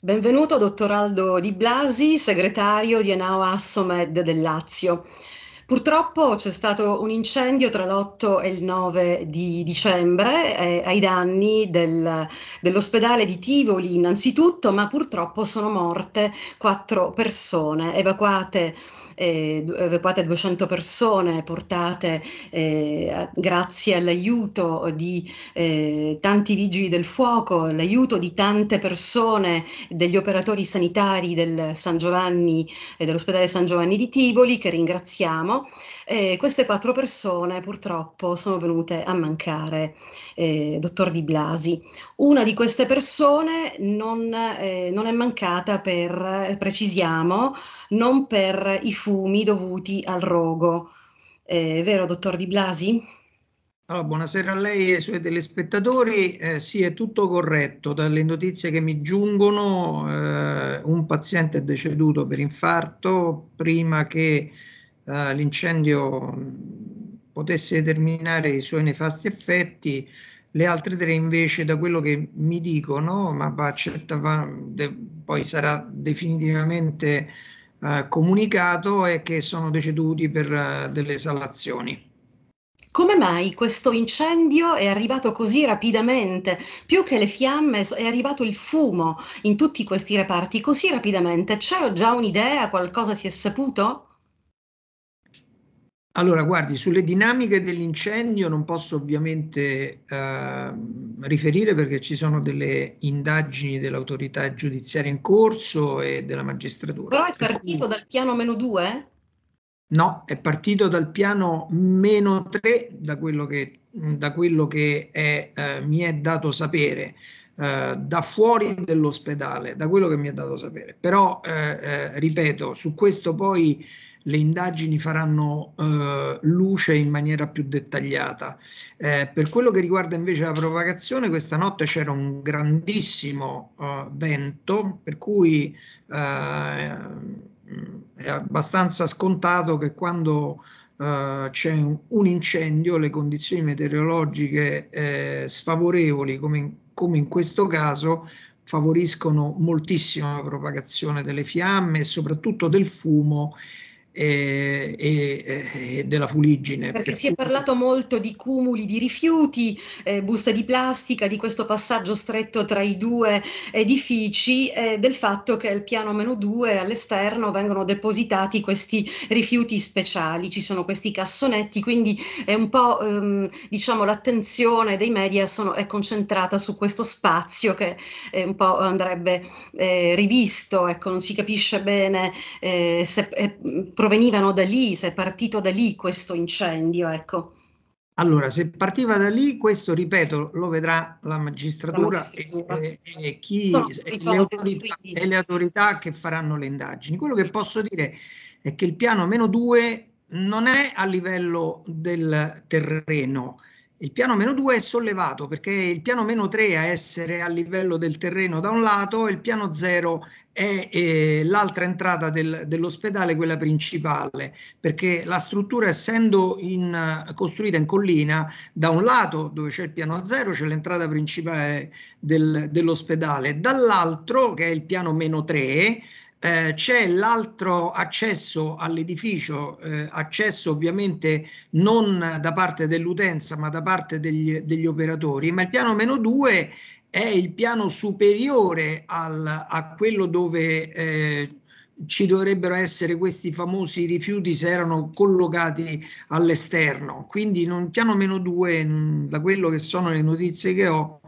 Benvenuto dottor Aldo Di Blasi, segretario di Enao Assomed del Lazio. Purtroppo c'è stato un incendio tra l'8 e il 9 di dicembre eh, ai danni del, dell'ospedale di Tivoli innanzitutto, ma purtroppo sono morte quattro persone evacuate eh, evacuate 200 persone portate eh, grazie all'aiuto di eh, tanti vigili del fuoco, l'aiuto di tante persone, degli operatori sanitari del San Giovanni, eh, dell'ospedale San Giovanni di Tivoli, che ringraziamo. E queste quattro persone purtroppo sono venute a mancare, eh, dottor Di Blasi. Una di queste persone non, eh, non è mancata per, eh, precisiamo, non per i fumi dovuti al rogo. Eh, vero, dottor Di Blasi? Allora, buonasera a lei e ai suoi telespettatori. Eh, sì, è tutto corretto. Dalle notizie che mi giungono, eh, un paziente è deceduto per infarto prima che eh, l'incendio mm, potesse determinare i suoi nefasti effetti, le altre tre invece da quello che mi dicono, ma va accetta, de, poi sarà definitivamente eh, comunicato, è che sono deceduti per eh, delle esalazioni. Come mai questo incendio è arrivato così rapidamente? Più che le fiamme è arrivato il fumo in tutti questi reparti così rapidamente. C'era già un'idea, qualcosa si è saputo? Allora, guardi, sulle dinamiche dell'incendio non posso ovviamente eh, riferire perché ci sono delle indagini dell'autorità giudiziaria in corso e della magistratura. Però è partito dal piano meno 2? No, è partito dal piano meno 3, da quello che, da quello che è, eh, mi è dato sapere. Eh, da fuori dell'ospedale, da quello che mi è dato sapere. Però, eh, eh, ripeto, su questo poi le indagini faranno eh, luce in maniera più dettagliata. Eh, per quello che riguarda invece la propagazione, questa notte c'era un grandissimo eh, vento, per cui eh, è abbastanza scontato che quando Uh, c'è un, un, incendio, le condizioni meteorologiche eh, sfavorevoli, come in, come in, questo caso, favoriscono moltissimo la propagazione delle fiamme e soprattutto del fumo e, e, della fuliggine. Perché per si questo. è parlato molto di cumuli di rifiuti, eh, buste di plastica, di questo passaggio stretto tra i due edifici, eh, del fatto che al piano meno 2 all'esterno vengono depositati questi rifiuti speciali, ci sono questi cassonetti, quindi è un po' ehm, diciamo l'attenzione dei media sono, è concentrata su questo spazio che eh, un po' andrebbe eh, rivisto, ecco, non si capisce bene eh, se è, pro- mm, provenivano da lì, se è partito da lì questo incendio, ecco. Allora, se partiva da lì, questo, ripeto, lo vedrà la magistratura, la magistratura. E, e, chi, e, le autorità, e, le autorità, che faranno le indagini. Quello che posso dire è che il piano meno 2 non è a livello del terreno, il piano meno 2 è sollevato perché il piano meno 3 è essere a livello del terreno da un lato e il piano 0 è eh, l'altra entrata del, dell'ospedale, quella principale, perché la struttura essendo in, costruita in collina, da un lato dove c'è il piano 0 c'è l'entrata principale del, dell'ospedale, dall'altro che è il piano meno 3 eh, c'è l'altro accesso all'edificio, eh, accesso ovviamente non da parte dell'utenza ma da parte degli, degli operatori, ma il piano meno 2 è il piano superiore al, a quello dove eh, ci dovrebbero essere questi famosi rifiuti se erano collocati all'esterno. Quindi non, piano meno 2, mm, da quello che sono le notizie che ho,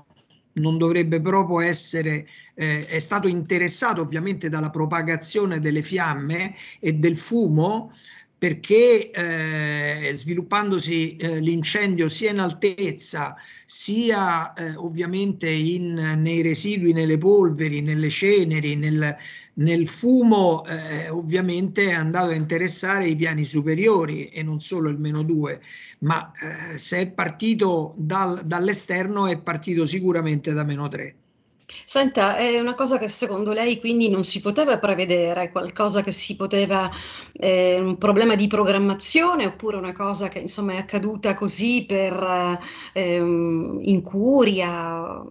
non dovrebbe proprio essere, eh, è stato interessato ovviamente dalla propagazione delle fiamme e del fumo perché eh, sviluppandosi eh, l'incendio sia in altezza sia eh, ovviamente in, nei residui, nelle polveri, nelle ceneri, nel, nel fumo, eh, ovviamente è andato a interessare i piani superiori e non solo il meno 2, ma eh, se è partito dal, dall'esterno è partito sicuramente da meno 3. Senta, è una cosa che secondo lei quindi non si poteva prevedere, qualcosa che si poteva, eh, un problema di programmazione oppure una cosa che insomma è accaduta così per eh, incuria?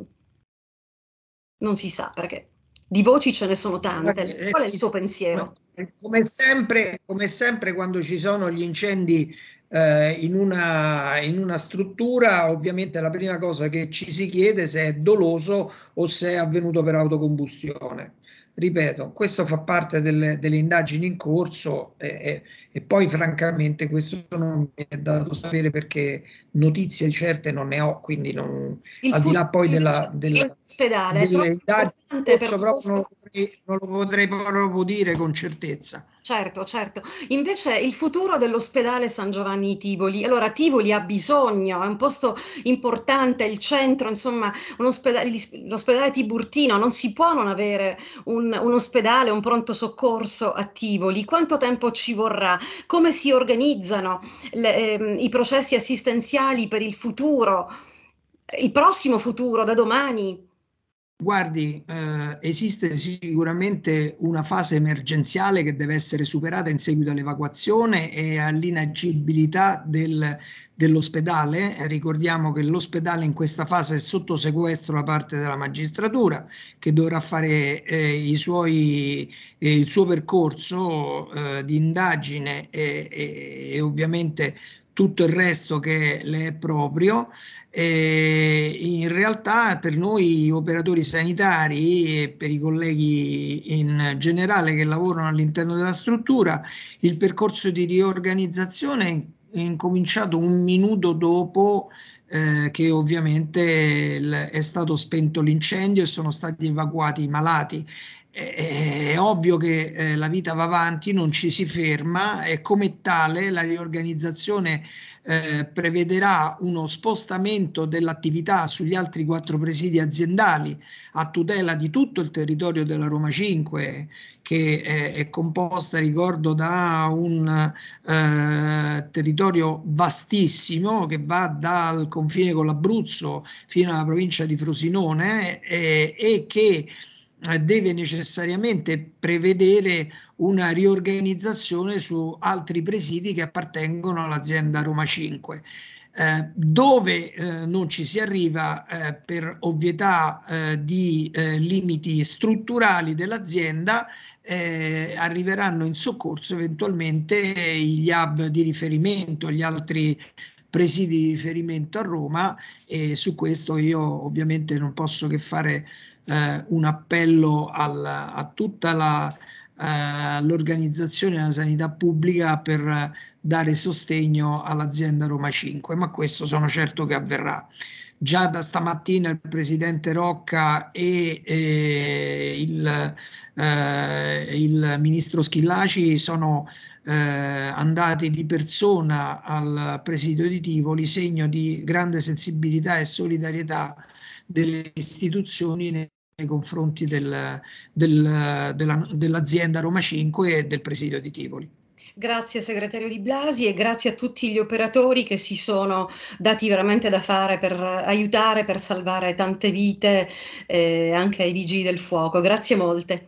Non si sa perché di voci ce ne sono tante. Eh, eh, Qual è il suo pensiero? Come sempre, come sempre quando ci sono gli incendi eh, in, una, in, una, struttura, ovviamente la prima cosa che ci si chiede se è doloso o se è avvenuto per autocombustione. Ripeto, questo fa parte delle, delle indagini in corso e, e, e, poi francamente questo non mi è dato sapere perché notizie certe non ne ho, quindi non, al di là poi della, della, della delle indagini in corso, proprio non non lo potrei proprio dire con certezza. Certo, certo. Invece il futuro dell'ospedale San Giovanni Tivoli. Allora, Tivoli ha bisogno, è un posto importante, il centro, insomma, l'ospedale Tiburtino non si può non avere un, un, ospedale, un pronto soccorso a Tivoli. Quanto tempo ci vorrà? Come si organizzano le, eh, i processi assistenziali per il futuro, il prossimo futuro, da domani? Guardi, eh, esiste sicuramente una fase emergenziale che deve essere superata in seguito all'evacuazione e all'inagibilità del, dell'ospedale. ricordiamo che l'ospedale in questa fase è sotto sequestro da parte della magistratura che dovrà fare eh, suoi, eh, il suo percorso eh, di indagine e, e, e ovviamente tutto il resto che le è proprio. E realtà per noi operatori sanitari e per i colleghi in generale che lavorano all'interno della struttura, il percorso di riorganizzazione è incominciato un minuto dopo eh, che ovviamente è stato spento l'incendio e sono stati evacuati i malati è, è ovvio che eh, la vita va avanti, non ci si ferma e come tale la riorganizzazione eh, prevederà uno spostamento dell'attività sugli altri quattro presidi aziendali a tutela di tutto il territorio della Roma 5 che è, eh, è composta, ricordo, da un eh, territorio vastissimo che va dal confine con l'Abruzzo fino alla provincia di Frosinone eh, e che deve necessariamente prevedere una riorganizzazione su altri presidi che appartengono all'azienda Roma 5. Eh, dove eh, non ci si arriva eh, per ovvietà eh, di eh, limiti strutturali dell'azienda, eh, arriveranno in soccorso eventualmente gli hub di riferimento, gli altri presidi di riferimento a Roma e su questo io ovviamente non posso che fare eh, un appello al, a tutta la, eh, l'organizzazione della sanità pubblica per dare sostegno all'azienda Roma 5, ma questo sono certo che avverrà. Già da stamattina il presidente Rocca e, e il, eh, il, ministro Schillaci sono eh, andati di persona al presidio di Tivoli, segno di grande sensibilità e solidarietà delle istituzioni nei nei confronti del, del, della, dell'azienda Roma 5 e del presidio di Tivoli. Grazie segretario Di Blasi e grazie a tutti gli operatori che si sono dati veramente da fare per aiutare, per salvare tante vite eh, anche ai vigili del fuoco. Grazie molte.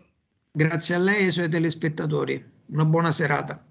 Grazie a lei e ai suoi telespettatori. Una buona serata.